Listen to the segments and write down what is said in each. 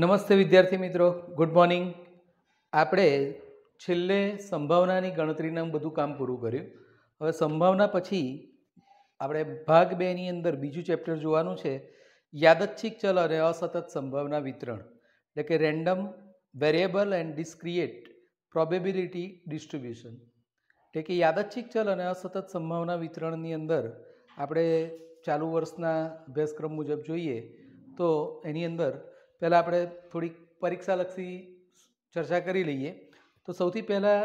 નમસ્તે વિદ્યાર્થી મિત્રો ગુડ મોર્નિંગ આપણે છેલ્લે સંભાવનાની ગણતરીનું બધું કામ પૂરું કર્યું હવે સંભાવના પછી આપણે ભાગ બેની અંદર બીજું ચેપ્ટર જોવાનું છે યાદચ્છિક ચલ અને અસતત સંભાવના વિતરણ એટલે કે random variable and discrete probability distribution એટલે કે યાદચ્છિક ચલ અને અસતત સંભાવના વિતરણની અંદર આપણે ચાલુ વર્ષના અભ્યાસક્રમ મુજબ જોઈએ તો એની અંદર પહેલાં આપણે થોડીક પરીક્ષાલક્ષી ચર્ચા કરી લઈએ તો સૌથી પહેલાં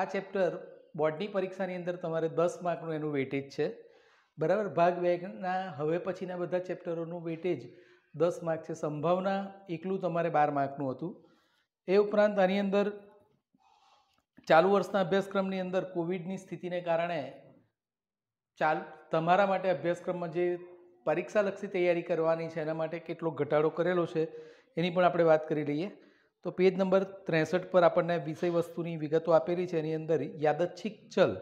આ ચેપ્ટર બોર્ડની પરીક્ષાની અંદર તમારે દસ માર્કનું એનું વેટેજ છે બરાબર ભાગ બેના હવે પછીના બધા ચેપ્ટરોનું વેટેજ દસ માર્ક છે સંભાવના એકલું તમારે બાર માર્કનું હતું એ ઉપરાંત આની અંદર ચાલુ વર્ષના અભ્યાસક્રમની અંદર કોવિડની સ્થિતિને કારણે ચાલ તમારા માટે અભ્યાસક્રમમાં જે પરીક્ષાલક્ષી તૈયારી કરવાની છે એના માટે કેટલો ઘટાડો કરેલો છે એની પણ આપણે વાત કરી લઈએ તો પેજ નંબર ત્રેસઠ પર આપણને વિષય વસ્તુની વિગતો આપેલી છે એની અંદર યાદચ્છિક ચલ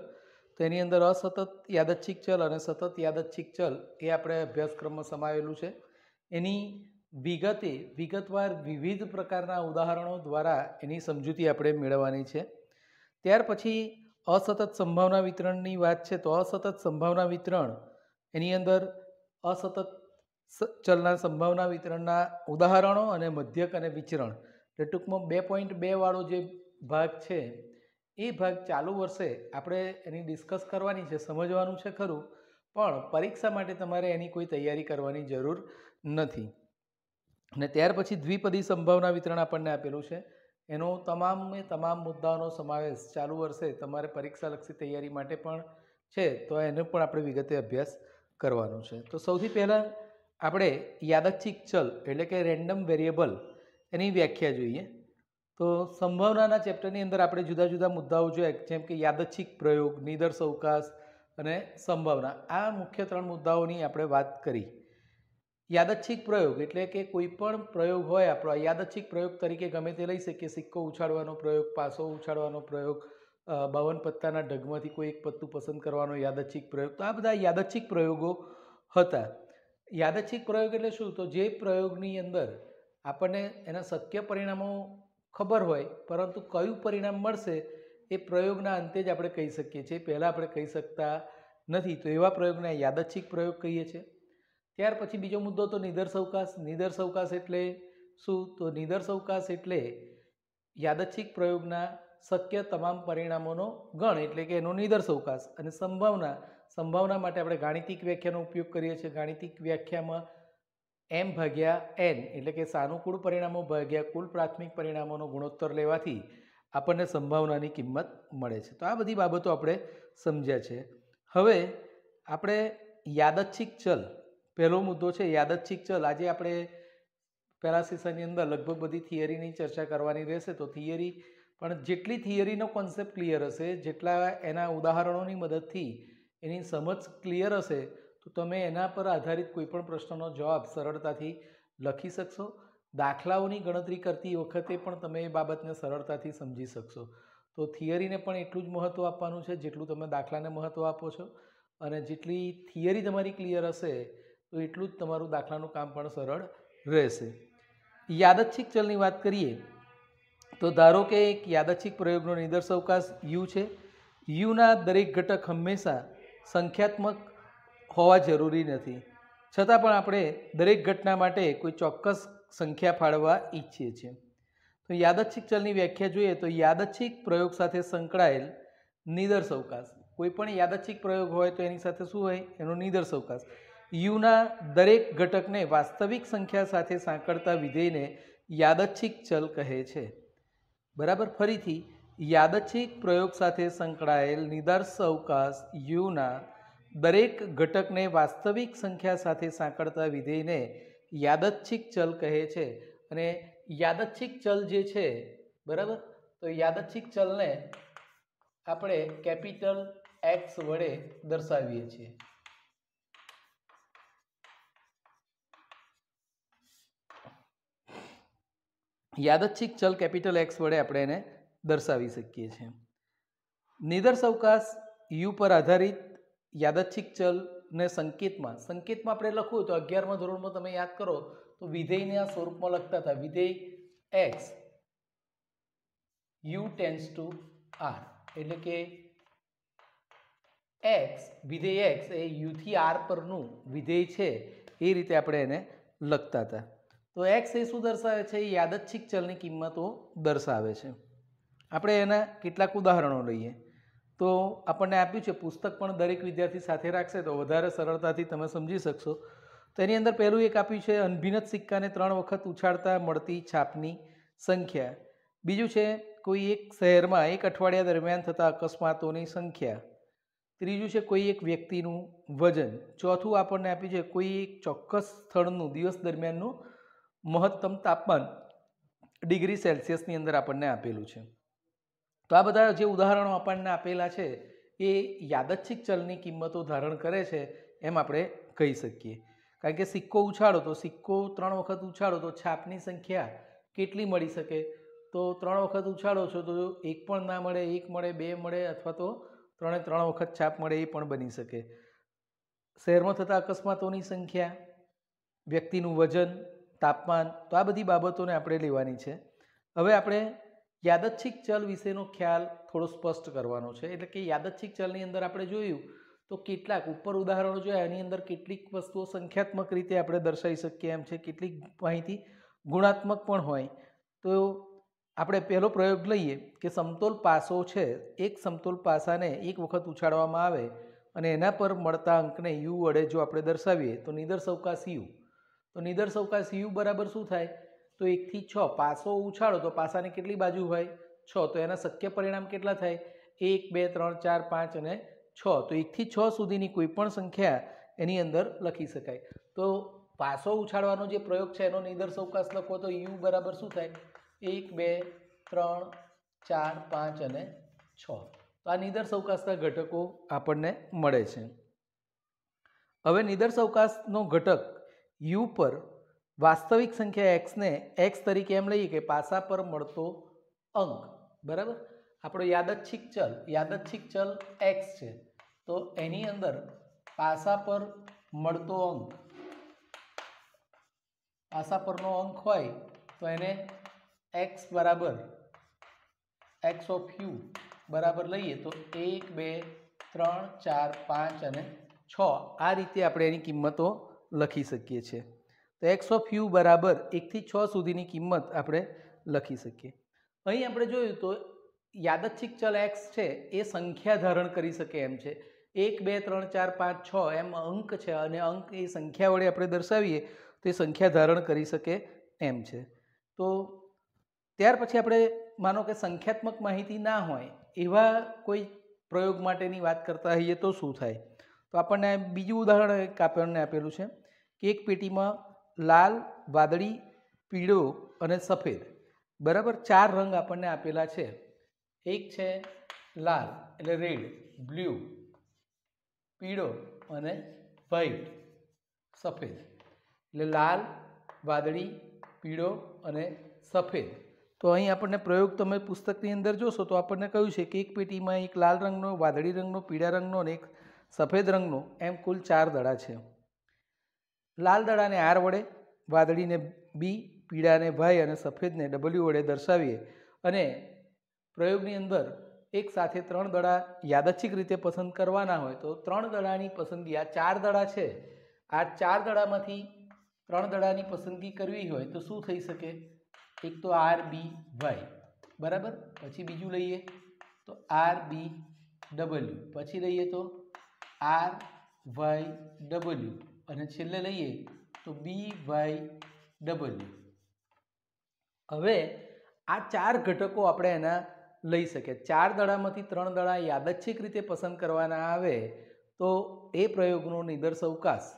તો એની અંદર અસતત યાદચ્છિક ચલ અને સતત યાદચ્છિક ચલ એ આપણે અભ્યાસક્રમમાં સમાયેલું છે એની વિગતે વિગતવાર વિવિધ પ્રકારના ઉદાહરણો દ્વારા એની સમજૂતી આપણે મેળવવાની છે ત્યાર પછી અસતત સંભાવના વિતરણની વાત છે તો અસતત સંભાવના વિતરણ એની અંદર અસતત ચલના સંભાવના વિતરણના ઉદાહરણો અને મધ્યક અને વિચરણ એટલે ટૂંકમાં બે પોઈન્ટ બે વાળો જે ભાગ છે એ ભાગ ચાલુ વર્ષે આપણે એની ડિસ્કસ કરવાની છે સમજવાનું છે ખરું પણ પરીક્ષા માટે તમારે એની કોઈ તૈયારી કરવાની જરૂર નથી અને ત્યાર પછી દ્વિપદી સંભાવના વિતરણ આપણને આપેલું છે એનો તમામે તમામ મુદ્દાઓનો સમાવેશ ચાલુ વર્ષે તમારે પરીક્ષાલક્ષી તૈયારી માટે પણ છે તો એનો પણ આપણે વિગતે અભ્યાસ કરવાનું છે તો સૌથી પહેલાં આપણે યાદચ્છિક ચલ એટલે કે રેન્ડમ વેરિયેબલ એની વ્યાખ્યા જોઈએ તો સંભાવનાના ચેપ્ટરની અંદર આપણે જુદા જુદા મુદ્દાઓ જોઈએ જેમ કે યાદચ્છિક પ્રયોગ નિદર્શ અવકાશ અને સંભાવના આ મુખ્ય ત્રણ મુદ્દાઓની આપણે વાત કરી યાદચ્છિક પ્રયોગ એટલે કે કોઈપણ પ્રયોગ હોય આપણો યાદચ્છિક પ્રયોગ તરીકે ગમે તે લઈ શકીએ સિક્કો ઉછાળવાનો પ્રયોગ પાસો ઉછાળવાનો પ્રયોગ બાવન પત્તાના ઢગમાંથી કોઈ એક પત્તું પસંદ કરવાનો યાદચ્છિક પ્રયોગ તો આ બધા યાદચ્છિક પ્રયોગો હતા યાદચ્છિક પ્રયોગ એટલે શું તો જે પ્રયોગની અંદર આપણને એના શક્ય પરિણામો ખબર હોય પરંતુ કયું પરિણામ મળશે એ પ્રયોગના અંતે જ આપણે કહી શકીએ છીએ પહેલાં આપણે કહી શકતા નથી તો એવા પ્રયોગને યાદચ્છિક પ્રયોગ કહીએ છીએ ત્યાર પછી બીજો મુદ્દો તો નિદર્શ અવકાશ નિદર્શ અવકાશ એટલે શું તો નિદર્શ અવકાશ એટલે યાદચ્છિક પ્રયોગના શક્ય તમામ પરિણામોનો ગણ એટલે કે એનો નિદર્શવકાશ અને સંભાવના સંભાવના માટે આપણે ગાણિતિક વ્યાખ્યાનો ઉપયોગ કરીએ છીએ ગાણિતિક વ્યાખ્યામાં એમ ભાગ્યા એન એટલે કે સાનુકૂળ પરિણામો ભાગ્યા કુલ પ્રાથમિક પરિણામોનો ગુણોત્તર લેવાથી આપણને સંભાવનાની કિંમત મળે છે તો આ બધી બાબતો આપણે સમજ્યા છે હવે આપણે યાદચ્છિક ચલ પહેલો મુદ્દો છે યાદચ્છિક ચલ આજે આપણે પહેલાં સેશનની અંદર લગભગ બધી થિયરીની ચર્ચા કરવાની રહેશે તો થિયરી પણ જેટલી થિયરીનો કોન્સેપ્ટ ક્લિયર હશે જેટલા એના ઉદાહરણોની મદદથી એની સમજ ક્લિયર હશે તો તમે એના પર આધારિત કોઈપણ પ્રશ્નનો જવાબ સરળતાથી લખી શકશો દાખલાઓની ગણતરી કરતી વખતે પણ તમે એ બાબતને સરળતાથી સમજી શકશો તો થિયરીને પણ એટલું જ મહત્ત્વ આપવાનું છે જેટલું તમે દાખલાને મહત્ત્વ આપો છો અને જેટલી થિયરી તમારી ક્લિયર હશે તો એટલું જ તમારું દાખલાનું કામ પણ સરળ રહેશે યાદચ્છિક ચલની વાત કરીએ તો ધારો કે એક યાદચ્છિક પ્રયોગનો નિદર્શવકાશ યુ છે યુના દરેક ઘટક હંમેશા સંખ્યાત્મક હોવા જરૂરી નથી છતાં પણ આપણે દરેક ઘટના માટે કોઈ ચોક્કસ સંખ્યા ફાળવા ઈચ્છીએ છીએ તો યાદચ્છિક ચલની વ્યાખ્યા જોઈએ તો યાદચ્છિક પ્રયોગ સાથે સંકળાયેલ નિદર્શવકાશ કોઈ પણ યાદચ્છિક પ્રયોગ હોય તો એની સાથે શું હોય એનો નિદર્શવકાશ યુના દરેક ઘટકને વાસ્તવિક સંખ્યા સાથે સાંકળતા વિધેયને યાદચ્છિક ચલ કહે છે બરાબર ફરીથી યાદચ્છિક પ્રયોગ સાથે સંકળાયેલ નિદર્શ અવકાશ યુના દરેક ઘટકને વાસ્તવિક સંખ્યા સાથે સાંકળતા વિધેયને યાદચ્છિક ચલ કહે છે અને યાદચ્છિક ચલ જે છે બરાબર તો યાદચ્છિક ચલને આપણે કેપિટલ એક્સ વડે દર્શાવીએ છીએ યાદચ્છિક ચલ કેપિટલ એક્સ વડે આપણે એને દર્શાવી શકીએ છીએ નિદર્શ અવકાશ યુ પર આધારિત યાદચ્છિક ચલને સંકેતમાં સંકેતમાં આપણે લખવું તો અગિયારમાં ધોરણમાં તમે યાદ કરો તો વિધેયને આ સ્વરૂપમાં લખતા હતા વિધેય x U tends to R એટલે કે એક્સ વિધેય એક્સ એ યુથી આર પરનું વિધેય છે એ રીતે આપણે એને લખતા હતા તો એક્સ એ શું દર્શાવે છે એ યાદચ્છિક ચલની કિંમતો દર્શાવે છે આપણે એના કેટલાક ઉદાહરણો લઈએ તો આપણને આપ્યું છે પુસ્તક પણ દરેક વિદ્યાર્થી સાથે રાખશે તો વધારે સરળતાથી તમે સમજી શકશો તો એની અંદર પહેલું એક આપ્યું છે અનભિનત સિક્કાને ત્રણ વખત ઉછાળતા મળતી છાપની સંખ્યા બીજું છે કોઈ એક શહેરમાં એક અઠવાડિયા દરમિયાન થતા અકસ્માતોની સંખ્યા ત્રીજું છે કોઈ એક વ્યક્તિનું વજન ચોથું આપણને આપ્યું છે કોઈ એક ચોક્કસ સ્થળનું દિવસ દરમિયાનનું મહત્તમ તાપમાન ડિગ્રી સેલ્સિયસની અંદર આપણને આપેલું છે તો આ બધા જે ઉદાહરણો આપણને આપેલા છે એ યાદચ્છિક ચલની કિંમતો ધારણ કરે છે એમ આપણે કહી શકીએ કારણ કે સિક્કો ઉછાળો તો સિક્કો ત્રણ વખત ઉછાળો તો છાપની સંખ્યા કેટલી મળી શકે તો ત્રણ વખત ઉછાળો છો તો એક પણ ના મળે એક મળે બે મળે અથવા તો ત્રણે ત્રણ વખત છાપ મળે એ પણ બની શકે શહેરમાં થતા અકસ્માતોની સંખ્યા વ્યક્તિનું વજન તાપમાન તો આ બધી બાબતોને આપણે લેવાની છે હવે આપણે યાદચ્છિક ચલ વિશેનો ખ્યાલ થોડો સ્પષ્ટ કરવાનો છે એટલે કે યાદચ્છિક ચલની અંદર આપણે જોયું તો કેટલાક ઉપર ઉદાહરણો જોયા એની અંદર કેટલીક વસ્તુઓ સંખ્યાત્મક રીતે આપણે દર્શાવી શકીએ એમ છે કેટલીક માહિતી ગુણાત્મક પણ હોય તો આપણે પહેલો પ્રયોગ લઈએ કે સમતોલ પાસો છે એક સમતોલ પાસાને એક વખત ઉછાળવામાં આવે અને એના પર મળતા અંકને યુ વડે જો આપણે દર્શાવીએ તો નિદર્શવકાશ યુ તો નિદર સવકાશ યુ બરાબર શું થાય તો એકથી છ પાસો ઉછાળો તો પાસાની કેટલી બાજુ હોય છ તો એના શક્ય પરિણામ કેટલા થાય એક બે ત્રણ ચાર પાંચ અને છ તો એકથી છ સુધીની કોઈપણ સંખ્યા એની અંદર લખી શકાય તો પાસો ઉછાળવાનો જે પ્રયોગ છે એનો નિદર સવકાશ લખો તો યુ બરાબર શું થાય એક બે ત્રણ ચાર પાંચ અને છ તો આ નિદર સવકાશના ઘટકો આપણને મળે છે હવે નિદર સવકાશનો ઘટક યુ પર વાસ્તવિક સંખ્યા એક્સને એક્સ તરીકે એમ લઈએ કે પાસા પર મળતો અંક બરાબર આપણો યાદચ્છિક ચલ યાદચ્છિક ચલ એક્સ છે તો એની અંદર પાસા પર મળતો અંક પાસા પરનો અંક હોય તો એને એક્સ બરાબર એક્સ ઓફ યુ બરાબર લઈએ તો એક બે ત્રણ ચાર પાંચ અને છ આ રીતે આપણે એની કિંમતો લખી શકીએ છીએ તો એક્સ ઓફ યુ બરાબર એકથી છ સુધીની કિંમત આપણે લખી શકીએ અહીં આપણે જોયું તો યાદચ્છિક ચલ એક્સ છે એ સંખ્યા ધારણ કરી શકે એમ છે એક બે ત્રણ ચાર પાંચ છ એમ અંક છે અને અંક એ સંખ્યા વડે આપણે દર્શાવીએ તો એ સંખ્યા ધારણ કરી શકે એમ છે તો ત્યાર પછી આપણે માનો કે સંખ્યાત્મક માહિતી ના હોય એવા કોઈ પ્રયોગ માટેની વાત કરતા હોઈએ તો શું થાય તો આપણને બીજું ઉદાહરણ એક આપણને આપેલું છે એક પેટીમાં લાલ વાદળી પીળો અને સફેદ બરાબર ચાર રંગ આપણને આપેલા છે એક છે લાલ એટલે રેડ બ્લુ પીળો અને વ્હાઈટ સફેદ એટલે લાલ વાદળી પીળો અને સફેદ તો અહીં આપણને પ્રયોગ તમે પુસ્તકની અંદર જોશો તો આપણને કહ્યું છે કે એક પેટીમાં એક લાલ રંગનો વાદળી રંગનો પીળા રંગનો અને એક સફેદ રંગનો એમ કુલ ચાર દડા છે લાલ દડાને આર વડે વાદળીને બી પીળાને ભાઈ અને સફેદને ડબલ્યુ વડે દર્શાવીએ અને પ્રયોગની અંદર એક સાથે ત્રણ દડા યાદચ્છિક રીતે પસંદ કરવાના હોય તો ત્રણ દડાની પસંદગી આ ચાર દડા છે આ ચાર દડામાંથી ત્રણ દડાની પસંદગી કરવી હોય તો શું થઈ શકે એક તો આર બી વાય બરાબર પછી બીજું લઈએ તો આર બી ડબલ્યુ પછી લઈએ તો આર વાય ડબલ્યુ અને છેલ્લે લઈએ તો બી વાય ડબલ્યુ હવે આ ચાર ઘટકો આપણે એના લઈ શકીએ ચાર દડામાંથી ત્રણ દડા યાદચ્છિક રીતે પસંદ કરવાના આવે તો એ પ્રયોગનો નિદર્શ અવકાશ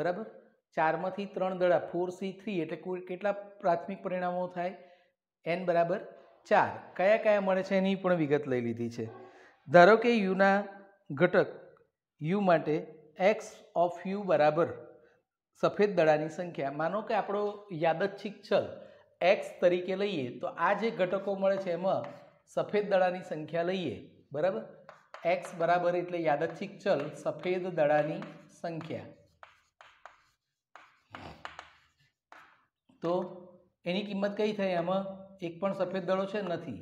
બરાબર ચારમાંથી ત્રણ દડા ફોર સી થ્રી એટલે કેટલા પ્રાથમિક પરિણામો થાય એન બરાબર ચાર કયા કયા મળે છે એની પણ વિગત લઈ લીધી છે ધારો કે યુના ઘટક યુ માટે એક્સ ઓફ યુ બરાબર સફેદ દડાની સંખ્યા માનો કે આપણો યાદચ્છિક ચલ એક્સ તરીકે લઈએ તો આ જે ઘટકો મળે છે એમાં સફેદ દડાની સંખ્યા લઈએ બરાબર એક્સ બરાબર એટલે યાદચ્છિક ચલ સફેદ દડાની સંખ્યા તો એની કિંમત કઈ થાય આમાં એક પણ સફેદ દડો છે નથી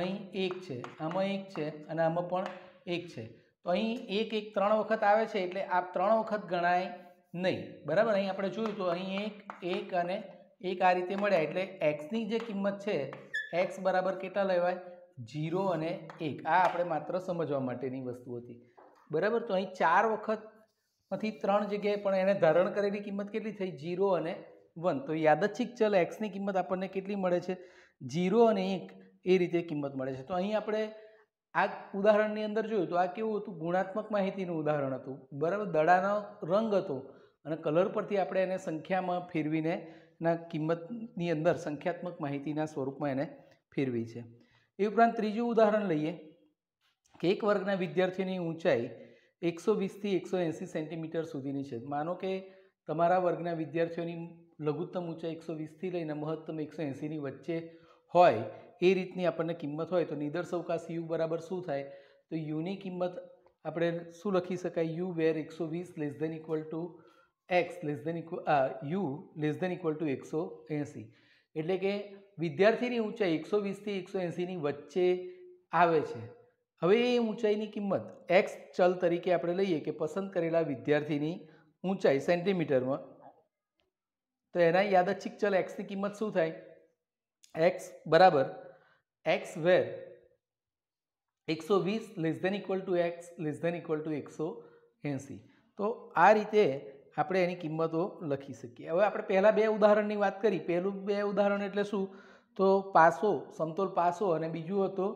અહીં એક છે આમાં એક છે અને આમાં પણ એક છે તો અહીં એક એક ત્રણ વખત આવે છે એટલે આ ત્રણ વખત ગણાય નહીં બરાબર અહીં આપણે જોયું તો અહીં એક એક અને એક આ રીતે મળ્યા એટલે એક્સની જે કિંમત છે એક્સ બરાબર કેટલા લેવાય જીરો અને એક આ આપણે માત્ર સમજવા માટેની વસ્તુ હતી બરાબર તો અહીં ચાર વખતમાંથી ત્રણ જગ્યાએ પણ એને ધારણ કરેલી કિંમત કેટલી થઈ જીરો અને વન તો યાદચ્છિક ચલ એક્સની કિંમત આપણને કેટલી મળે છે જીરો અને એક એ રીતે કિંમત મળે છે તો અહીં આપણે આ ઉદાહરણની અંદર જોયું તો આ કેવું હતું ગુણાત્મક માહિતીનું ઉદાહરણ હતું બરાબર દડાનો રંગ હતો અને કલર પરથી આપણે એને સંખ્યામાં ફેરવીને ના કિંમતની અંદર સંખ્યાત્મક માહિતીના સ્વરૂપમાં એને ફેરવી છે એ ઉપરાંત ત્રીજું ઉદાહરણ લઈએ કે એક વર્ગના વિદ્યાર્થીની ઊંચાઈ એકસો વીસથી એકસો એંસી સેન્ટીમીટર સુધીની છે માનો કે તમારા વર્ગના વિદ્યાર્થીઓની લઘુત્તમ ઊંચાઈ એકસો વીસથી લઈને મહત્તમ એકસો એંસીની વચ્ચે હોય એ રીતની આપણને કિંમત હોય તો નિદર્શ અવકાશ યુ બરાબર શું થાય તો યુની કિંમત આપણે શું લખી શકાય યુ વેર એકસો વીસ less than equal to x less than equal U less than equal to એકસો એંસી એટલે કે વિદ્યાર્થીની ઊંચાઈ એકસો વીસથી એકસો એંસીની વચ્ચે આવે છે હવે એ ઊંચાઈની કિંમત એક્સ ચલ તરીકે આપણે લઈએ કે પસંદ કરેલા વિદ્યાર્થીની ઊંચાઈ સેન્ટીમીટરમાં તો એના યાદચ્છિક ચલ એક્સની કિંમત શું થાય એક્સ બરાબર એક્સ વેર એકસો વીસ less than equal to x less than equal to એકસો એંસી તો આ રીતે આપણે એની કિંમતો લખી શકીએ હવે આપણે પહેલાં બે ઉદાહરણની વાત કરી પહેલું બે ઉદાહરણ એટલે શું તો પાસો સમતોલ પાસો અને બીજું હતો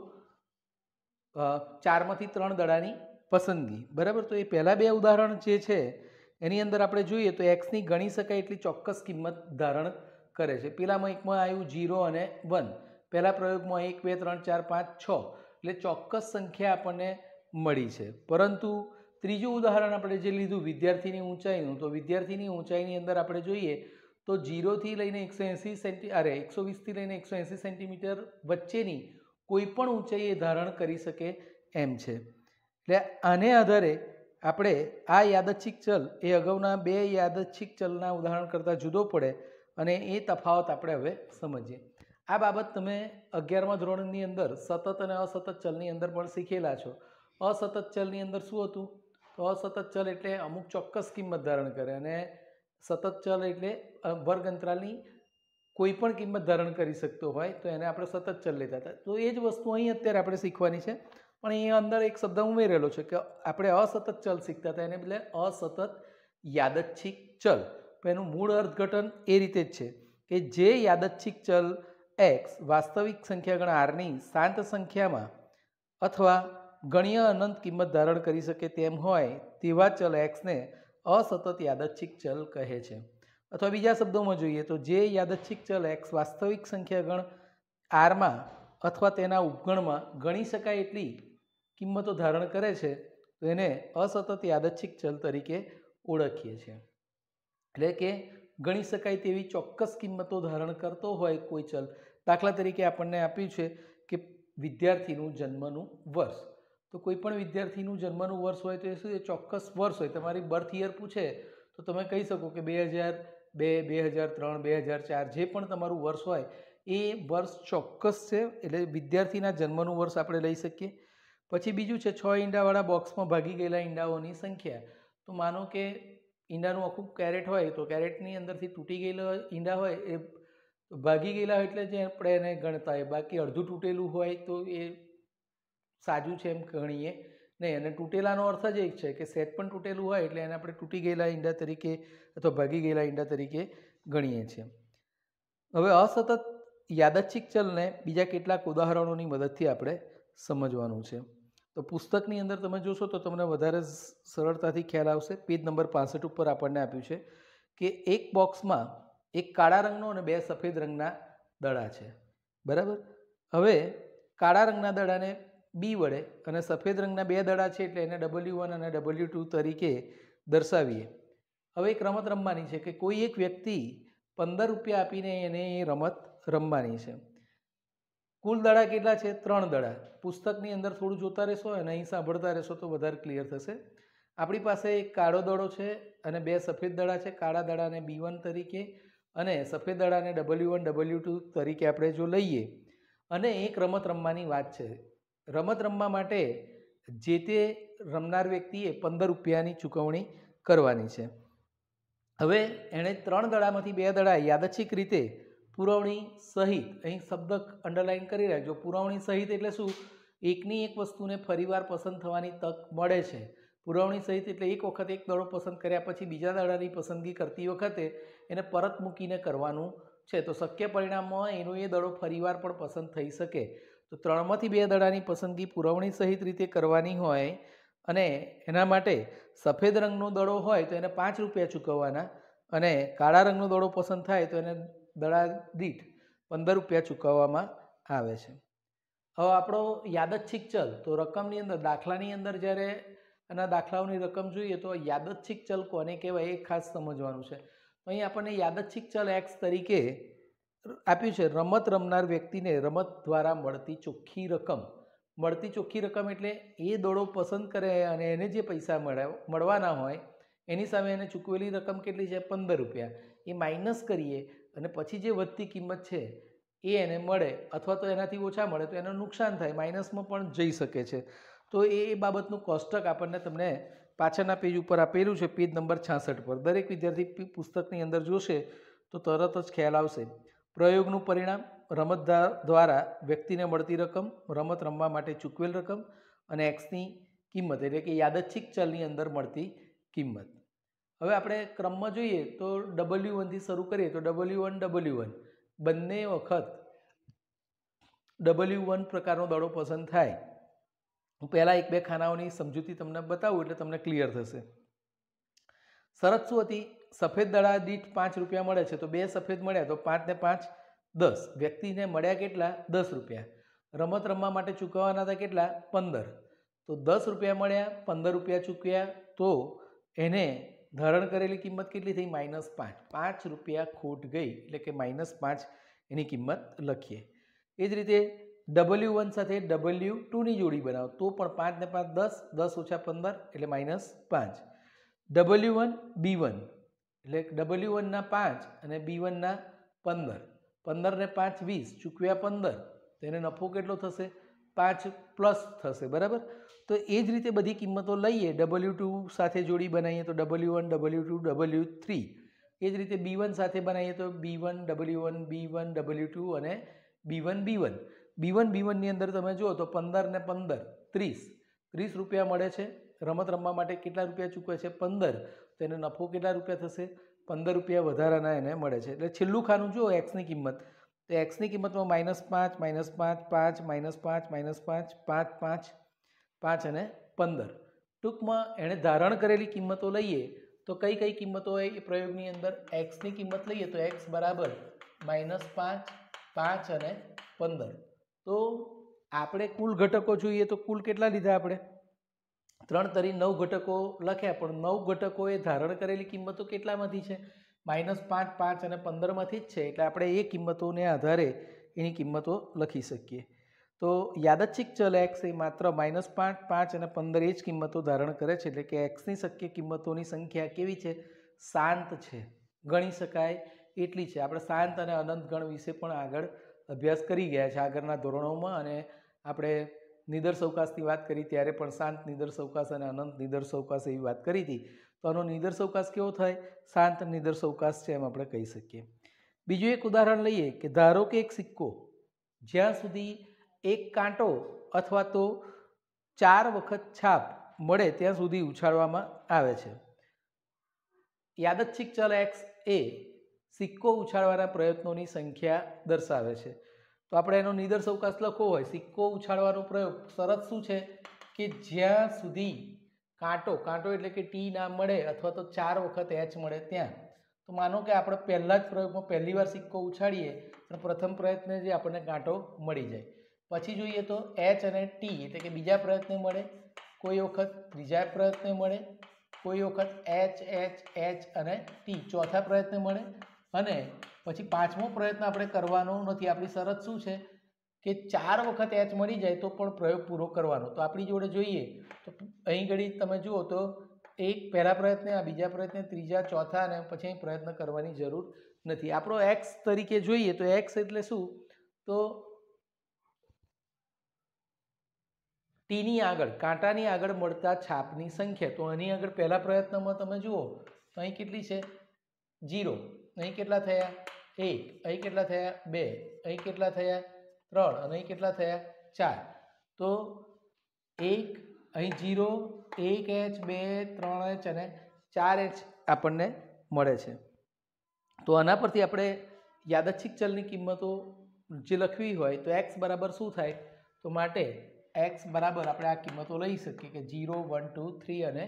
ચારમાંથી ત્રણ દડાની પસંદગી બરાબર તો એ પહેલાં બે ઉદાહરણ જે છે એની અંદર આપણે જોઈએ તો એક્સની ગણી શકાય એટલી ચોક્કસ કિંમત ધારણ કરે છે પેલામાં એકમાં આવ્યું જીરો અને વન પહેલા પ્રયોગમાં એક બે ત્રણ ચાર પાંચ છ એટલે ચોક્કસ સંખ્યા આપણને મળી છે પરંતુ ત્રીજું ઉદાહરણ આપણે જે લીધું વિદ્યાર્થીની ઊંચાઈનું તો વિદ્યાર્થીની ઊંચાઈની અંદર આપણે જોઈએ તો જીરોથી લઈને એકસો એંસી સેન્ટી અરે એકસો વીસથી લઈને એકસો એંસી સેન્ટીમીટર વચ્ચેની કોઈ પણ ઊંચાઈ એ ધારણ કરી શકે એમ છે એટલે આને આધારે આપણે આ યાદચ્છિક ચલ એ અગાઉના બે યાદચ્છિક ચલના ઉદાહરણ કરતાં જુદો પડે અને એ તફાવત આપણે હવે સમજીએ આ બાબત તમે અગિયારમા ધોરણની અંદર સતત અને અસતત ચલની અંદર પણ શીખેલા છો અસતત ચલની અંદર શું હતું તો અસતત ચલ એટલે અમુક ચોક્કસ કિંમત ધારણ કરે અને સતત ચલ એટલે વર્ગંતરાલની કોઈ પણ કિંમત ધારણ કરી શકતો હોય તો એને આપણે સતત ચલ લેતા હતા તો એ જ વસ્તુ અહીં અત્યારે આપણે શીખવાની છે પણ એ અંદર એક શબ્દ ઉમેરેલો છે કે આપણે અસતત ચલ શીખતા હતા એને બદલે અસતત યાદચ્છિક ચલ તો એનું મૂળ અર્થઘટન એ રીતે જ છે કે જે યાદચ્છિક ચલ એક્સ વાસ્તવિક સંખ્યા ગણ આરની શાંત સંખ્યામાં અથવા ગણ્ય અનંત કિંમત ધારણ કરી શકે તેમ હોય તેવા ચલ એક્સને અસતત યાદચ્છિક ચલ કહે છે અથવા બીજા શબ્દોમાં જોઈએ તો જે યાદચ્છિક ચલ એક્સ વાસ્તવિક સંખ્યા ગણ આરમાં અથવા તેના ઉપગણમાં ગણી શકાય એટલી કિંમતો ધારણ કરે છે તો એને અસતત યાદચ્છિક ચલ તરીકે ઓળખીએ છીએ એટલે કે ગણી શકાય તેવી ચોક્કસ કિંમતો ધારણ કરતો હોય કોઈ ચલ દાખલા તરીકે આપણને આપ્યું છે કે વિદ્યાર્થીનું જન્મનું વર્ષ તો કોઈ પણ વિદ્યાર્થીનું જન્મનું વર્ષ હોય તો એ શું એ ચોક્કસ વર્ષ હોય તમારી બર્થ યર પૂછે તો તમે કહી શકો કે બે હજાર બે બે હજાર ત્રણ બે હજાર ચાર જે પણ તમારું વર્ષ હોય એ વર્ષ ચોક્કસ છે એટલે વિદ્યાર્થીના જન્મનું વર્ષ આપણે લઈ શકીએ પછી બીજું છે છ ઈંડાવાળા બોક્સમાં ભાગી ગયેલા ઈંડાઓની સંખ્યા તો માનો કે ઈંડાનું આખું કેરેટ હોય તો કેરેટની અંદરથી તૂટી ગયેલા ઈંડા હોય એ તો ભાગી ગયેલા એટલે જે આપણે એને ગણતા હોય બાકી અડધું તૂટેલું હોય તો એ સાજું છે એમ ગણીએ નહીં અને તૂટેલાનો અર્થ જ એક છે કે સેટ પણ તૂટેલું હોય એટલે એને આપણે તૂટી ગયેલા ઈંડા તરીકે અથવા ભાગી ગયેલા ઈંડા તરીકે ગણીએ છીએ હવે અસતત યાદચ્છિક ચલને બીજા કેટલાક ઉદાહરણોની મદદથી આપણે સમજવાનું છે તો પુસ્તકની અંદર તમે જોશો તો તમને વધારે સરળતાથી ખ્યાલ આવશે પેજ નંબર પાસઠ ઉપર આપણને આપ્યું છે કે એક બોક્સમાં એક કાળા રંગનો અને બે સફેદ રંગના દડા છે બરાબર હવે કાળા રંગના દડાને બી વડે અને સફેદ રંગના બે દડા છે એટલે એને ડબલ્યુ વન અને ડબલ્યુ ટુ તરીકે દર્શાવીએ હવે એક રમત રમવાની છે કે કોઈ એક વ્યક્તિ પંદર રૂપિયા આપીને એને એ રમત રમવાની છે કુલ દડા કેટલા છે ત્રણ દડા પુસ્તકની અંદર થોડું જોતા રહેશો અને અહીં સાંભળતા રહેશો તો વધારે ક્લિયર થશે આપણી પાસે એક કાળો દડો છે અને બે સફેદ દડા છે કાળા દડાને બી વન તરીકે અને સફેદ દડાને ડબલ્યુ વન ડબલ્યુ ટુ તરીકે આપણે જો લઈએ અને એક રમત રમવાની વાત છે રમત રમવા માટે જે તે રમનાર વ્યક્તિએ પંદર રૂપિયાની ચૂકવણી કરવાની છે હવે એણે ત્રણ દડામાંથી બે દડા યાદચ્છિક રીતે પુરવણી સહિત અહીં શબ્દ અંડરલાઇન કરી રહ્યા જો પુરવણી સહિત એટલે શું એકની એક વસ્તુને ફરીવાર પસંદ થવાની તક મળે છે પુરવણી સહિત એટલે એક વખત એક દડો પસંદ કર્યા પછી બીજા દડાની પસંદગી કરતી વખતે એને પરત મૂકીને કરવાનું છે તો શક્ય પરિણામમાં એનો એ દડો ફરીવાર પણ પસંદ થઈ શકે તો ત્રણમાંથી બે દડાની પસંદગી પુરવણી સહિત રીતે કરવાની હોય અને એના માટે સફેદ રંગનો દડો હોય તો એને પાંચ રૂપિયા ચૂકવવાના અને કાળા રંગનો દડો પસંદ થાય તો એને દડા દીઠ પંદર રૂપિયા ચૂકવવામાં આવે છે હવે આપણો યાદચ્છિક ચલ તો રકમની અંદર દાખલાની અંદર જ્યારે અને દાખલાઓની રકમ જોઈએ તો યાદચ્છિક ચલ કોને કહેવાય એ ખાસ સમજવાનું છે તો અહીં આપણને યાદચ્છિક ચલ એક્સ તરીકે આપ્યું છે રમત રમનાર વ્યક્તિને રમત દ્વારા મળતી ચોખ્ખી રકમ મળતી ચોખ્ખી રકમ એટલે એ દોડો પસંદ કરે અને એને જે પૈસા મળવાના હોય એની સામે એને ચૂકવેલી રકમ કેટલી છે પંદર રૂપિયા એ માઇનસ કરીએ અને પછી જે વધતી કિંમત છે એ એને મળે અથવા તો એનાથી ઓછા મળે તો એનું નુકસાન થાય માઇનસમાં પણ જઈ શકે છે તો એ બાબતનું કોષ્ટક આપણને તમને પાછળના પેજ ઉપર આપેલું છે પેજ નંબર છાસઠ પર દરેક વિદ્યાર્થી પુસ્તકની અંદર જોશે તો તરત જ ખ્યાલ આવશે પ્રયોગનું પરિણામ રમત દ્વારા વ્યક્તિને મળતી રકમ રમત રમવા માટે ચૂકવેલ રકમ અને એક્સની કિંમત એટલે કે યાદચ્છિક ચલની અંદર મળતી કિંમત હવે આપણે ક્રમમાં જોઈએ તો ડબલ્યુ વનથી શરૂ કરીએ તો ડબલ્યુ વન ડબલ્યુ વન બંને વખત ડબલ્યુ વન પ્રકારનો દડો પસંદ થાય હું પહેલાં એક બે ખાનાઓની સમજૂતી તમને બતાવું એટલે તમને ક્લિયર થશે શરત શું હતી સફેદ દડા દીઠ પાંચ રૂપિયા મળે છે તો બે સફેદ મળ્યા તો પાંચ ને પાંચ દસ વ્યક્તિને મળ્યા કેટલા દસ રૂપિયા રમત રમવા માટે ચૂકવવાના હતા કેટલા પંદર તો દસ રૂપિયા મળ્યા પંદર રૂપિયા ચૂક્યા તો એને ધારણ કરેલી કિંમત કેટલી થઈ માઇનસ પાંચ પાંચ રૂપિયા ખોટ ગઈ એટલે કે માઇનસ પાંચ એની કિંમત લખીએ એ જ રીતે ડબલ્યુ વન સાથે ડબલ્યુ ટુની જોડી બનાવો તો પણ પાંચને પાંચ દસ દસ ઓછા પંદર એટલે માઇનસ પાંચ ડબલ્યુ વન બી વન એટલે ડબલ્યુ વનના પાંચ અને બી વનના પંદર પંદરને પાંચ વીસ ચૂકવ્યા પંદર તો એને નફો કેટલો થશે પાંચ પ્લસ થશે બરાબર તો એ જ રીતે બધી કિંમતો લઈએ ડબલ્યુ ટુ સાથે જોડી બનાવીએ તો W one W two W three એ જ રીતે બી વન સાથે બનાવીએ તો B one W one B one W two અને B one B one B one B વનની અંદર તમે જુઓ તો પંદર ને પંદર ત્રીસ ત્રીસ રૂપિયા મળે છે રમત રમવા માટે કેટલા રૂપિયા ચૂકવે છે પંદર તો એને નફો કેટલા રૂપિયા થશે પંદર રૂપિયા વધારાના એને મળે છે એટલે છેલ્લું ખાનું જુઓ એક્સની કિંમત તો એક્સની કિંમતમાં માઇનસ પાંચ માઇનસ પાંચ પાંચ માઇનસ પાંચ માઇનસ પાંચ પાંચ પાંચ પાંચ અને પંદર ટૂંકમાં એણે ધારણ કરેલી કિંમતો લઈએ તો કઈ કઈ કિંમતો હોય એ પ્રયોગની અંદર એક્સની કિંમત લઈએ તો એક્સ બરાબર માઇનસ પાંચ પાંચ અને પંદર તો આપણે કુલ ઘટકો જોઈએ તો કુલ કેટલા લીધા આપણે ત્રણ તરી નવ ઘટકો લખ્યા પણ નવ ઘટકોએ ધારણ કરેલી કિંમતો કેટલામાંથી છે માઇનસ પાંચ પાંચ અને પંદરમાંથી જ છે એટલે આપણે એ કિંમતોને આધારે એની કિંમતો લખી શકીએ તો યાદચ્છિક ચલ એક્સ એ માત્ર માઇનસ પાંચ પાંચ અને પંદર એ જ કિંમતો ધારણ કરે છે એટલે કે એક્સની શક્ય કિંમતોની સંખ્યા કેવી છે શાંત છે ગણી શકાય એટલી છે આપણે શાંત અને અનંત ગણ વિશે પણ આગળ અભ્યાસ કરી ગયા છે આગળના ધોરણોમાં અને આપણે નિદર સવકાશની વાત કરી ત્યારે પણ શાંત નિદર સવકાશ અને અનંત નિદર સવકાશ એવી વાત કરી હતી તો આનો નિદર સવકાશ કેવો થાય શાંત નિદર સવકાશ છે એમ આપણે કહી શકીએ બીજું એક ઉદાહરણ લઈએ કે ધારો કે એક સિક્કો જ્યાં સુધી એક કાંટો અથવા તો ચાર વખત છાપ મળે ત્યાં સુધી ઉછાળવામાં આવે છે યાદચ્છિક ચલ એક્સ એ સિક્કો ઉછાળવાના પ્રયત્નોની સંખ્યા દર્શાવે છે તો આપણે એનો નિદર્શ અવકાશ લખવો હોય સિક્કો ઉછાળવાનો પ્રયોગ શરત શું છે કે જ્યાં સુધી કાંટો કાંટો એટલે કે ટી ના મળે અથવા તો ચાર વખત એચ મળે ત્યાં તો માનો કે આપણે પહેલાં જ પ્રયોગમાં પહેલી વાર સિક્કો ઉછાળીએ પણ પ્રથમ પ્રયત્ને જે આપણને કાંટો મળી જાય પછી જોઈએ તો એચ અને ટી એટલે કે બીજા પ્રયત્ને મળે કોઈ વખત ત્રીજા પ્રયત્ને મળે કોઈ વખત એચ એચ એચ અને ટી ચોથા પ્રયત્ને મળે અને પછી પાંચમો પ્રયત્ન આપણે કરવાનો નથી આપણી શરત શું છે કે ચાર વખત એચ મળી જાય તો પણ પ્રયોગ પૂરો કરવાનો તો આપણી જોડે જોઈએ તો અહીં ઘડી તમે જુઓ તો એક પહેલા પ્રયત્ને આ બીજા પ્રયત્ને ત્રીજા ચોથા અને પછી અહીં પ્રયત્ન કરવાની જરૂર નથી આપણો એક્સ તરીકે જોઈએ તો એક્સ એટલે શું તો ટીની આગળ કાંટાની આગળ મળતા છાપની સંખ્યા તો આની આગળ પહેલા પ્રયત્નમાં તમે જુઓ તો અહીં કેટલી છે જીરો અહીં કેટલા થયા એક અહીં કેટલા થયા બે અહીં કેટલા થયા ત્રણ અને અહીં કેટલા થયા ચાર તો એક અહીં જીરો એક એચ બે ત્રણ એચ અને ચાર એચ આપણને મળે છે તો આના પરથી આપણે યાદચ્છિક ચલની કિંમતો જે લખવી હોય તો એક્સ બરાબર શું થાય તો માટે એક્સ બરાબર આપણે આ કિંમતો લઈ શકીએ કે જીરો વન ટુ થ્રી અને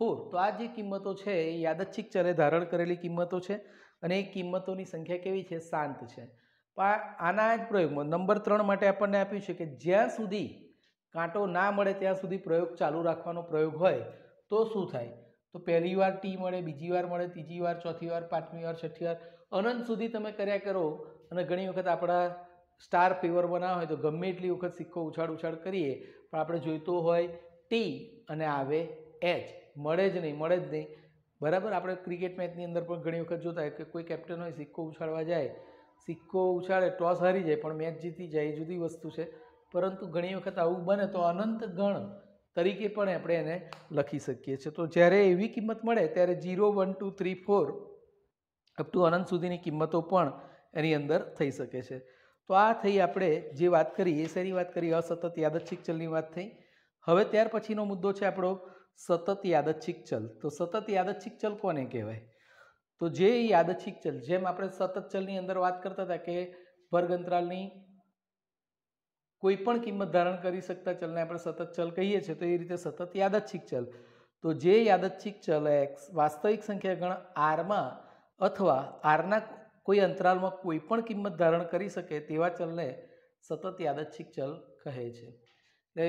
ફોર તો આ જે કિંમતો છે એ યાદચ્છિક ચલે ધારણ કરેલી કિંમતો છે અને એ કિંમતોની સંખ્યા કેવી છે શાંત છે પણ આના જ પ્રયોગમાં નંબર ત્રણ માટે આપણને આપ્યું છે કે જ્યાં સુધી કાંટો ના મળે ત્યાં સુધી પ્રયોગ ચાલુ રાખવાનો પ્રયોગ હોય તો શું થાય તો પહેલી વાર ટી મળે બીજી વાર મળે ત્રીજી વાર ચોથી વાર પાંચમી વાર છઠ્ઠી વાર અનંત સુધી તમે કર્યા કરો અને ઘણી વખત આપણા સ્ટાર ફેવર બનાવ હોય તો ગમે એટલી વખત સિક્કો ઉછાળ ઉછાળ કરીએ પણ આપણે જોઈતો હોય ટી અને આવે એચ મળે જ નહીં મળે જ નહીં બરાબર આપણે ક્રિકેટ મેચની અંદર પણ ઘણી વખત જોતા હોય કે કોઈ કેપ્ટન હોય સિક્કો ઉછાળવા જાય સિક્કો ઉછાળે ટોસ હારી જાય પણ મેચ જીતી જાય એ જુદી વસ્તુ છે પરંતુ ઘણી વખત આવું બને તો અનંત ગણ તરીકે પણ આપણે એને લખી શકીએ છીએ તો જ્યારે એવી કિંમત મળે ત્યારે zero one two three four up to અનંત સુધીની કિંમતો પણ એની અંદર થઈ શકે છે તો આ થઈ આપણે જે વાત કરી એ શેની વાત કરી અસતત યાદચ્છિક ચલની વાત થઈ હવે ત્યાર પછીનો મુદ્દો છે આપણો સતત યાદચ્છિક ચલ તો સતત યાદચ્છિક ચલ કોને કહેવાય તો જે યાદચ્છિક ચલ જેમ આપણે સતત ચલની અંદર વાત કરતા હતા કે વર્ગંતરાલની કોઈ પણ કિંમત ધારણ કરી શકતા ચલને આપણે સતત ચલ કહીએ છીએ તો એ રીતે સતત યાદચ્છિક ચલ તો જે યાદચ્છિક ચલ એક્સ વાસ્તવિક સંખ્યા ગણ આરમાં અથવા આરના કોઈ અંતરાલમાં કોઈ પણ કિંમત ધારણ કરી શકે તેવા ચલને સતત યાદચ્છિક ચલ કહે છે એટલે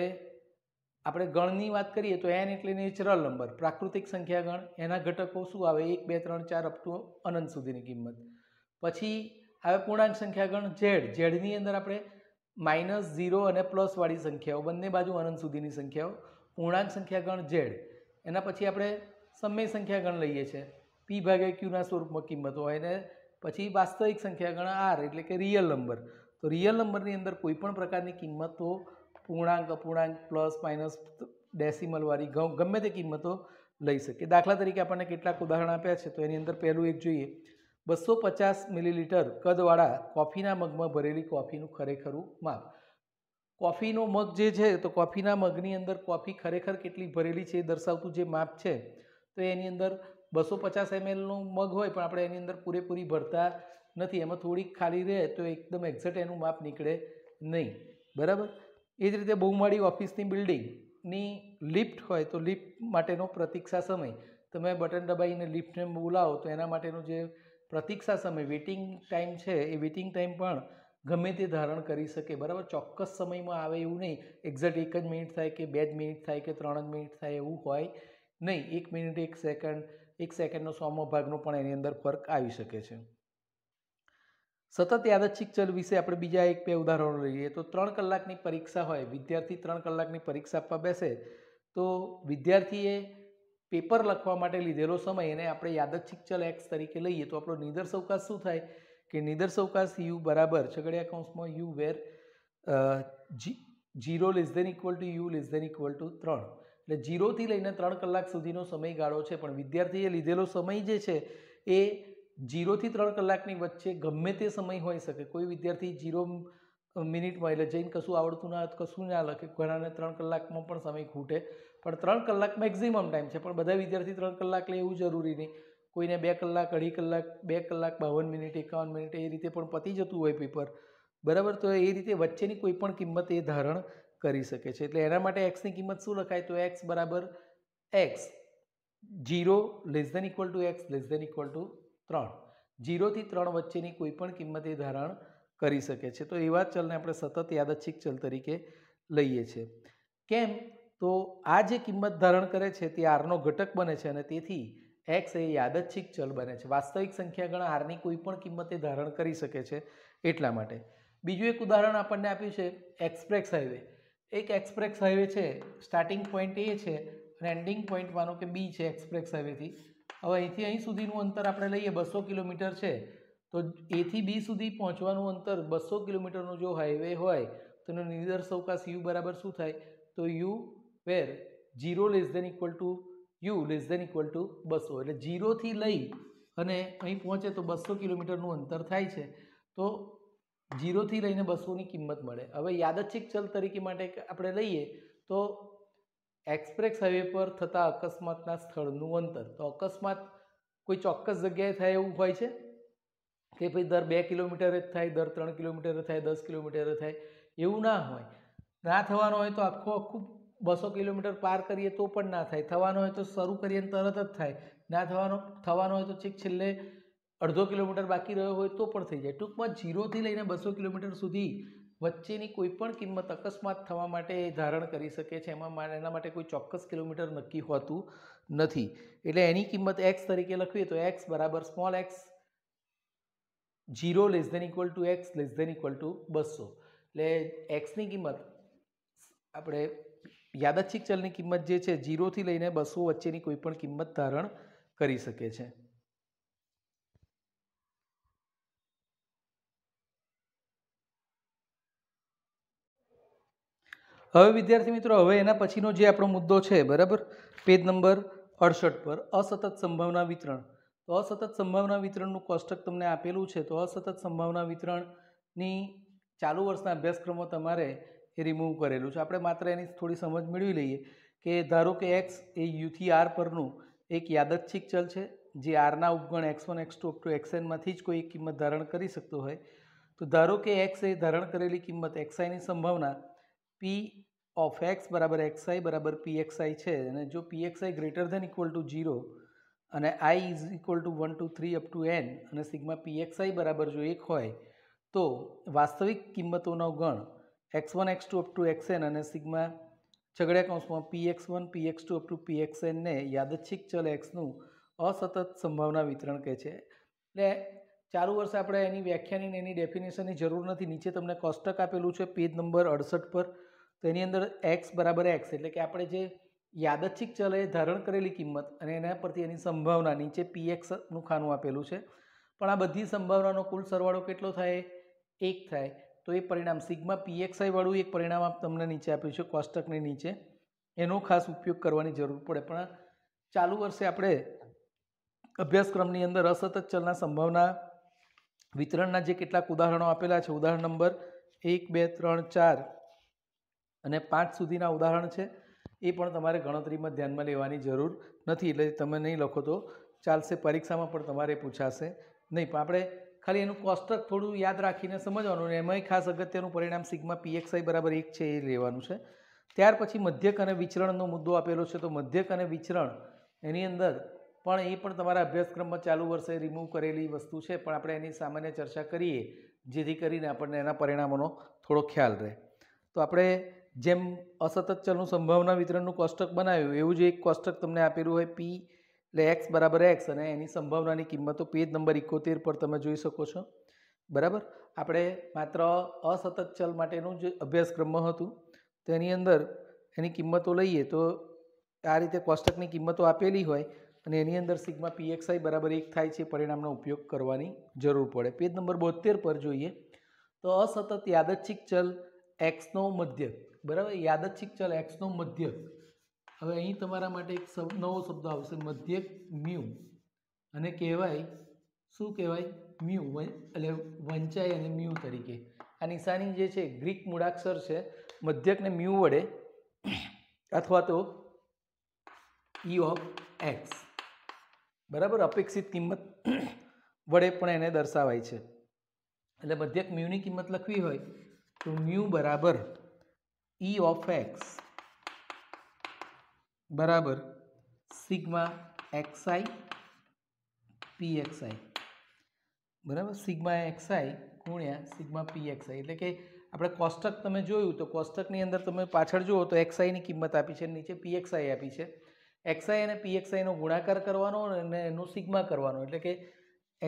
આપણે ગણની વાત કરીએ તો એન એટલે નેચરલ નંબર પ્રાકૃતિક સંખ્યા ગણ એના ઘટકો શું આવે એક બે ત્રણ ચાર અપ ટુ અનંત સુધીની કિંમત પછી આવે પૂર્ણાંક સંખ્યા ગણ ઝેડ ઝેડની અંદર આપણે માઇનસ ઝીરો અને પ્લસવાળી સંખ્યાઓ બંને બાજુ અનંત સુધીની સંખ્યાઓ પૂર્ણાંક સંખ્યા ગણ ઝેડ એના પછી આપણે સમય સંખ્યા ગણ લઈએ છીએ પી ભાગે ક્યુના સ્વરૂપમાં કિંમતો હોય અને પછી વાસ્તવિક સંખ્યા ગણ આર એટલે કે રિયલ નંબર તો રિયલ નંબરની અંદર કોઈપણ પ્રકારની કિંમતો પૂર્ણાંક અપૂર્ણાંક પ્લસ માઇનસ ડેસિમલવાળી ગમે તે કિંમતો લઈ શકીએ દાખલા તરીકે આપણને કેટલાક ઉદાહરણ આપ્યા છે તો એની અંદર પહેલું એક જોઈએ બસો પચાસ મિલીલીટર કદવાળા કોફીના મગમાં ભરેલી કોફીનું ખરેખરું માપ કોફીનો મગ જે છે તો કોફીના મગની અંદર કોફી ખરેખર કેટલી ભરેલી છે એ દર્શાવતું જે માપ છે તો એની અંદર બસો પચાસ એમએલનો મગ હોય પણ આપણે એની અંદર પૂરેપૂરી ભરતા નથી એમાં થોડીક ખાલી રહે તો એકદમ એક્ઝેક્ટ એનું માપ નીકળે નહીં બરાબર એ જ રીતે બહુમાળી ઓફિસની બિલ્ડિંગની લિફ્ટ હોય તો લિફ્ટ માટેનો પ્રતીક્ષા સમય તમે બટન દબાવીને લિફ્ટને બોલાવો તો એના માટેનો જે પ્રતીક્ષા સમય વેઇટિંગ ટાઈમ છે એ વેઇટિંગ ટાઈમ પણ ગમે તે ધારણ કરી શકે બરાબર ચોક્કસ સમયમાં આવે એવું નહીં એક્ઝેક્ટ એક જ મિનિટ થાય કે બે જ મિનિટ થાય કે ત્રણ જ મિનિટ થાય એવું હોય નહીં એક મિનિટ એક સેકન્ડ એક સેકન્ડનો સોમો ભાગનો પણ એની અંદર ફર્ક આવી શકે છે સતત યાદચ્છિક ચલ વિશે આપણે બીજા એક બે ઉદાહરણો લઈએ તો ત્રણ કલાકની પરીક્ષા હોય વિદ્યાર્થી ત્રણ કલાકની પરીક્ષા આપવા બેસે તો વિદ્યાર્થીએ પેપર લખવા માટે લીધેલો સમય એને આપણે યાદચ્છિક ચલ એક્સ તરીકે લઈએ તો આપણો નિદર્શ શું થાય કે નિદર્શ યુ બરાબર છગડિયા કૌંસમાં યુ વેર જી zero less than equal to U less than equal to ત્રણ એટલે જીરોથી લઈને ત્રણ કલાક સુધીનો સમયગાળો છે પણ વિદ્યાર્થીએ લીધેલો સમય જે છે એ જીરોથી ત્રણ કલાકની વચ્ચે ગમે તે સમય હોઈ શકે કોઈ વિદ્યાર્થી જીરો મિનિટમાં એટલે જઈને કશું આવડતું ના કશું ના લખે ઘણાને ત્રણ કલાકમાં પણ સમય ખૂટે પણ ત્રણ કલાક મેક્ઝિમમ ટાઈમ છે પણ બધા વિદ્યાર્થી ત્રણ કલાક લે એવું જરૂરી નહીં કોઈને બે કલાક અઢી કલાક બે કલાક બાવન મિનિટ એકાવન મિનિટ એ રીતે પણ પતી જતું હોય પેપર બરાબર તો એ રીતે વચ્ચેની કોઈ પણ કિંમત એ ધારણ કરી શકે છે એટલે એના માટે એક્સની કિંમત શું લખાય તો એક્સ બરાબર X zero less than equal to x less than equal to ત્રણ જીરોથી ત્રણ વચ્ચેની કોઈપણ કિંમત એ ધારણ કરી શકે છે તો એવા ચલને આપણે સતત યાદચ્છિક ચલ તરીકે લઈએ છીએ કેમ તો આ જે કિંમત ધારણ કરે છે તે આરનો ઘટક બને છે અને તેથી એક્સ એ યાદચ્છિક ચલ બને છે વાસ્તવિક સંખ્યા ગણ આરની કોઈ પણ કિંમતે ધારણ કરી શકે છે એટલા માટે બીજું એક ઉદાહરણ આપણને આપ્યું છે એક્સપ્રેસ હાઈવે એક એક્સપ્રેસ હાઈવે છે સ્ટાર્ટિંગ પોઈન્ટ એ છે અને એન્ડિંગ પોઈન્ટ માનો કે બી છે એક્સપ્રેસ હાઈવેથી હવે અહીંથી અહીં સુધીનું અંતર આપણે લઈએ બસો કિલોમીટર છે તો એથી બી સુધી પહોંચવાનું અંતર બસો કિલોમીટરનો જો હાઈવે હોય તો એનો નિર્દેશ અવકાશ યુ બરાબર શું થાય તો U where zero less than equal to U less than equal to બસો એટલે જીરોથી લઈ અને અહીં પહોંચે તો બસો કિલોમીટરનું અંતર થાય છે તો જીરોથી લઈને બસોની કિંમત મળે હવે યાદચ્છિક ચલ તરીકે માટે આપણે લઈએ તો એક્સપ્રેસ હાઈવે પર થતા અકસ્માતના સ્થળનું અંતર તો અકસ્માત કોઈ ચોક્કસ જગ્યાએ થાય એવું હોય છે કે ભાઈ દર બે કિલોમીટરે જ થાય દર ત્રણ કિલોમીટરે થાય દસ કિલોમીટરે થાય એવું ના હોય ના થવાનું હોય તો આખો આખું બસો કિલોમીટર પાર કરીએ તો પણ ના થાય થવાનું હોય તો શરૂ કરીએ તરત જ થાય ના થવાનો થવાનું હોય તો છેક છેલ્લે અડધો કિલોમીટર બાકી રહ્યો હોય તો પણ થઈ જાય ટૂંકમાં જીરોથી લઈને બસો કિલોમીટર સુધી વચ્ચેની કોઈપણ કિંમત અકસ્માત થવા માટે એ ધારણ કરી શકે છે એમાં એના માટે કોઈ ચોક્કસ કિલોમીટર નક્કી હોતું નથી એટલે એની કિંમત એક્સ તરીકે લખવી તો એક્સ બરાબર small X zero less than equal to x less than equal to બસો એટલે એક્સની કિંમત આપણે યાદચ્છિક ચલની કિંમત જે છે જીરોથી લઈને બસો વચ્ચેની કોઈપણ કિંમત ધારણ કરી શકે છે હવે વિદ્યાર્થી મિત્રો હવે એના પછીનો જે આપણો મુદ્દો છે બરાબર પેજ નંબર અડસઠ પર અસતત સંભાવના વિતરણ તો અસતત સંભાવના વિતરણનું કોષ્ટક તમને આપેલું છે તો અસતત સંભાવના વિતરણની ચાલુ વર્ષના અભ્યાસક્રમો તમારે એ રિમૂવ કરેલું છે આપણે માત્ર એની થોડી સમજ મેળવી લઈએ કે ધારો કે એક્સ એ યુથી આર પરનું એક યાદચ્છિક ચલ છે જે આરના ઉપગણ X one X two up to એક્સએનમાંથી જ કોઈ કિંમત ધારણ કરી શકતો હોય તો ધારો કે એક્સ એ ધારણ કરેલી કિંમત એક્સઆઈની સંભાવના પી ઓફ એક્સ બરાબર એક્સ આઈ બરાબર પી પીએક્સઆઈ છે અને જો P P X I greater than equal to zero અને I is equal to one two three up to N અને સિગ્મા પીએક્સઆઈ બરાબર જો એક હોય તો વાસ્તવિક કિંમતોનો ગણ X one X two up to X N અને સિગ્મા છગડ્યા કૌંસમાં X one P X two up to P X પીએક્સએનને યાદચ્છિક ચલ એક્સનું અસતત સંભાવના વિતરણ કહે છે એટલે ચાલુ વર્ષે આપણે એની વ્યાખ્યાની એની ડેફિનેશનની જરૂર નથી નીચે તમને કોષ્ટક આપેલું છે પેજ નંબર અડસઠ પર તો એની અંદર એક્સ બરાબર એક્સ એટલે કે આપણે જે યાદચ્છિક ચલએ ધારણ કરેલી કિંમત અને એના પરથી એની સંભાવના નીચે પીએક્સનું ખાનું આપેલું છે પણ આ બધી સંભાવનાનો કુલ સરવાળો કેટલો થાય એક થાય તો એ પરિણામ સિગ્મા પીએક્સઆઈવાળું એક પરિણામ આપ તમને નીચે આપ્યું છે કોષ્ટકની નીચે એનો ખાસ ઉપયોગ કરવાની જરૂર પડે પણ ચાલુ વર્ષે આપણે અભ્યાસક્રમની અંદર અસતત ચલના સંભાવના વિતરણના જે કેટલાક ઉદાહરણો આપેલા છે ઉદાહરણ નંબર એક બે ત્રણ ચાર અને પાંચ સુધીના ઉદાહરણ છે એ પણ તમારે ગણતરીમાં ધ્યાનમાં લેવાની જરૂર નથી એટલે તમે નહીં લખો તો ચાલશે પરીક્ષામાં પણ તમારે પૂછાશે નહીં પણ આપણે ખાલી એનું કોષ્ટક થોડું યાદ રાખીને સમજવાનું અને એમાંય ખાસ અગત્યનું પરિણામ સિગ્મા પીએક્સઆઈ બરાબર એક છે એ લેવાનું છે ત્યાર પછી મધ્યક અને વિચરણનો મુદ્દો આપેલો છે તો મધ્યક અને વિચરણ એની અંદર પણ એ પણ તમારા અભ્યાસક્રમમાં ચાલુ વર્ષે રિમૂવ કરેલી વસ્તુ છે પણ આપણે એની સામાન્ય ચર્ચા કરીએ જેથી કરીને આપણને એના પરિણામોનો થોડો ખ્યાલ રહે તો આપણે જેમ અસતત ચલનું સંભાવના વિતરણનું કોષ્ટક બનાવ્યું એવું જે એક કોષ્ટક તમને આપેલું હોય પી એટલે એક્સ બરાબર એક્સ અને એની સંભાવનાની કિંમતો પેજ નંબર ઇકોતેર પર તમે જોઈ શકો છો બરાબર આપણે માત્ર અસતત ચલ માટેનું જે અભ્યાસક્રમ હતું તેની અંદર એની કિંમતો લઈએ તો આ રીતે કોષ્ટકની કિંમતો આપેલી હોય અને એની અંદર સિગ્મા પીએક્સઆઈ બરાબર એક થાય છે પરિણામનો ઉપયોગ કરવાની જરૂર પડે પેજ નંબર બોતેર પર જોઈએ તો અસતત યાદચ્છિક ચલ એક્સનો મધ્ય બરાબર યાદચ્છિક ચલ એક્સનો મધ્યક હવે અહીં તમારા માટે એક નવો શબ્દ આવશે મધ્યક મ્યુ અને કહેવાય શું કહેવાય મ્યુ એટલે વંચાય અને મ્યુ તરીકે આ નિશાની જે છે ગ્રીક મૂળાક્ષર છે મધ્યકને મ્યુ વડે અથવા તો ઈ ઓફ એક્સ બરાબર અપેક્ષિત કિંમત વડે પણ એને દર્શાવાય છે એટલે મધ્યક મ્યુની કિંમત લખવી હોય તો મ્યુ બરાબર ઈ ઓફ એક્સ બરાબર સિગ્મા એક્સઆઈ પી એક્સઆઈ બરાબર સિગ્મા એક્સઆઈ ગુણ્યા સિગ્મા પી એક્સઆઈ એટલે કે આપણે કોષ્ટક તમે જોયું તો કોષ્ટકની અંદર તમે પાછળ જુઓ તો એક્સઆઈની કિંમત આપી છે નીચે પી એક્સઆઈ આપી છે એક્સઆઈ અને પી એક્સઆઈનો ગુણાકાર કરવાનો અને એનો સિગ્મા કરવાનો એટલે કે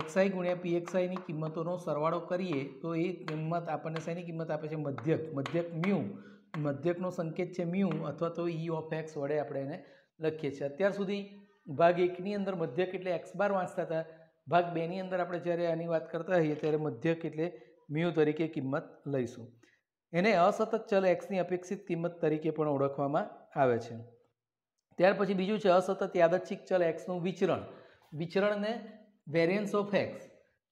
એક્સઆઈ ગુણ્યા પી એક્સઆઈની કિંમતોનો સરવાળો કરીએ તો એ કિંમત આપણને સાઈની કિંમત આપે છે મધ્યક મધ્યક મ્યુ મધ્યકનો સંકેત છે મ્યુ અથવા તો ઈ ઓફ એક્સ વડે આપણે એને લખીએ છીએ અત્યાર સુધી ભાગ એકની અંદર મધ્યક એટલે એક્સ બાર વાંચતા હતા ભાગ બેની અંદર આપણે જ્યારે આની વાત કરતા હોઈએ ત્યારે મધ્યક એટલે મ્યુ તરીકે કિંમત લઈશું એને અસતત ચલ એક્સની અપેક્ષિત કિંમત તરીકે પણ ઓળખવામાં આવે છે ત્યાર પછી બીજું છે અસતત યાદચ્છિક ચલ એક્સનું વિચરણ વિચરણને variance of X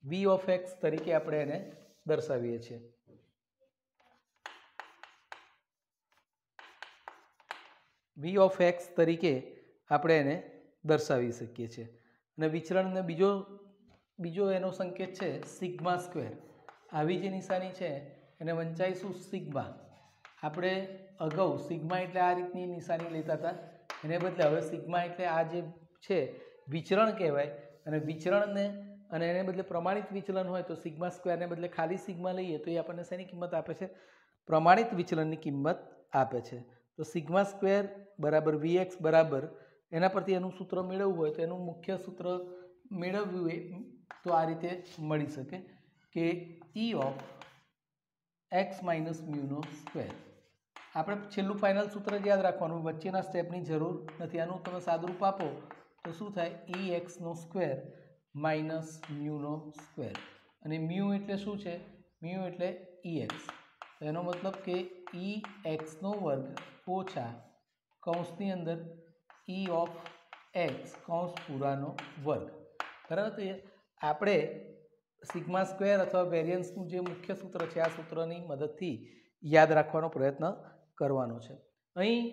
V of X તરીકે આપણે એને દર્શાવીએ છીએ વી ઓફ એક્સ તરીકે આપણે એને દર્શાવી શકીએ છીએ અને વિચરણને બીજો બીજો એનો સંકેત છે સિગ્મા સ્ક્વેર આવી જે નિશાની છે એને વંચાઈશું સિગ્મા આપણે અગાઉ સિગ્મા એટલે આ રીતની નિશાની લેતા હતા એને બદલે હવે સિગ્મા એટલે આ જે છે વિચરણ કહેવાય અને વિચરણને અને એને બદલે પ્રમાણિત વિચલન હોય તો સિગ્મા સ્ક્વેરને બદલે ખાલી સિગ્મા લઈએ તો એ આપણને શેની કિંમત આપે છે પ્રમાણિત વિચલનની કિંમત આપે છે તો સિગ્મા સ્ક્વેર બરાબર વી એક્સ બરાબર એના પરથી એનું સૂત્ર મેળવવું હોય તો એનું મુખ્ય સૂત્ર મેળવવું એ તો આ રીતે મળી શકે કે ઈ ઓફ એક્સ માઇનસ મ્યુનો સ્ક્વેર આપણે છેલ્લું ફાઇનલ સૂત્ર જ યાદ રાખવાનું વચ્ચેના સ્ટેપની જરૂર નથી આનું તમે સાદરૂપ આપો તો શું થાય ઈ એક્સનો સ્ક્વેર માઇનસ મ્યુનો સ્ક્વેર અને મ્યુ એટલે શું છે મ્યુ એટલે ઈ e એક્સ તો એનો મતલબ કે ઈ e એક્સનો વર્ગ ઓછા કૌંસની અંદર ઈ ઓફ એક્સ કૌંસ પૂરાનો વર્ગ બરાબર તો આપણે સિગ્મા સ્ક્વેર અથવા વેરિયન્સનું જે મુખ્ય સૂત્ર છે આ સૂત્રની મદદથી યાદ રાખવાનો પ્રયત્ન કરવાનો છે અહીં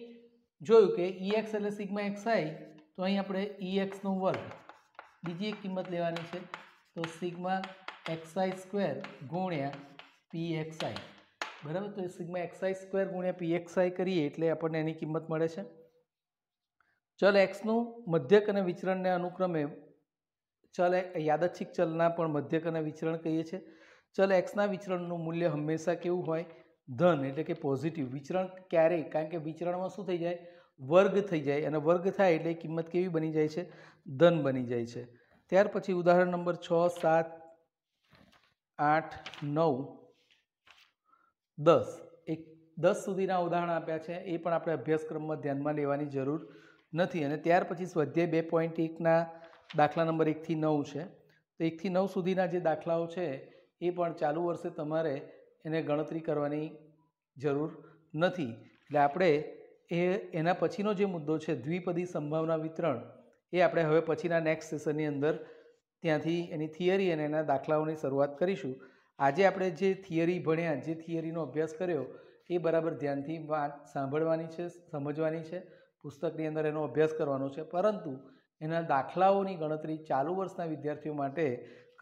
જોયું કે ઈ e એક્સ એટલે સિગ્મા એક્સ આઈ તો અહીં આપણે ઈ e એક્સનો વર્ગ બીજી એક કિંમત લેવાની છે તો સિગ્મા આઈ સ્ક્વેર ગુણ્યા પી એક્સ આઈ બરાબર તો એ સિગ્મા એક્સઆઈ સ્ક્વેર ગુણ્યા પી એક્સઆઈ કરીએ એટલે આપણને એની કિંમત મળે છે ચલ એક્સનું મધ્યક અને વિચરણને અનુક્રમે ચલ યાદચ્છિક ચલના પણ મધ્યક અને વિચરણ કહીએ છીએ ચલ એક્સના વિચરણનું મૂલ્ય હંમેશા કેવું હોય ધન એટલે કે પોઝિટિવ વિચરણ ક્યારેય કારણ કે વિચરણમાં શું થઈ જાય વર્ગ થઈ જાય અને વર્ગ થાય એટલે કિંમત કેવી બની જાય છે ધન બની જાય છે ત્યાર પછી ઉદાહરણ નંબર છ સાત આઠ નવ દસ એક દસ સુધીના ઉદાહરણ આપ્યા છે એ પણ આપણે અભ્યાસક્રમમાં ધ્યાનમાં લેવાની જરૂર નથી અને ત્યાર પછી સ્વાધ્યાય બે પોઈન્ટ એકના દાખલા નંબર એકથી નવ છે તો એકથી નવ સુધીના જે દાખલાઓ છે એ પણ ચાલુ વર્ષે તમારે એને ગણતરી કરવાની જરૂર નથી એટલે આપણે એ એના પછીનો જે મુદ્દો છે દ્વિપદી સંભાવના વિતરણ એ આપણે હવે પછીના નેક્સ્ટ સેશનની અંદર ત્યાંથી એની થિયરી અને એના દાખલાઓની શરૂઆત કરીશું આજે આપણે જે થિયરી ભણ્યા જે થિયરીનો અભ્યાસ કર્યો એ બરાબર ધ્યાનથી વાત સાંભળવાની છે સમજવાની છે પુસ્તકની અંદર એનો અભ્યાસ કરવાનો છે પરંતુ એના દાખલાઓની ગણતરી ચાલુ વર્ષના વિદ્યાર્થીઓ માટે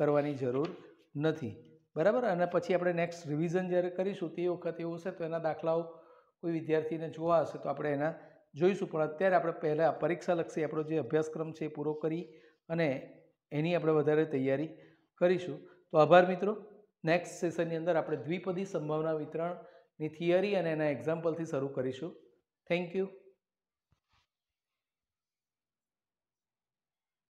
કરવાની જરૂર નથી બરાબર અને પછી આપણે નેક્સ્ટ રિવિઝન જ્યારે કરીશું તે વખતે એવું હશે તો એના દાખલાઓ કોઈ વિદ્યાર્થીને જોવા હશે તો આપણે એના જોઈશું પણ અત્યારે આપણે પહેલાં પરીક્ષાલક્ષી આપણો જે અભ્યાસક્રમ છે એ પૂરો કરી અને એની આપણે વધારે તૈયારી કરીશું તો આભાર મિત્રો નેક્સ્ટ સેશનની અંદર આપણે દ્વિપદી સંભાવના વિતરણની થિયરી અને એના એક્ઝામ્પલથી શરૂ કરીશું થેન્ક યુ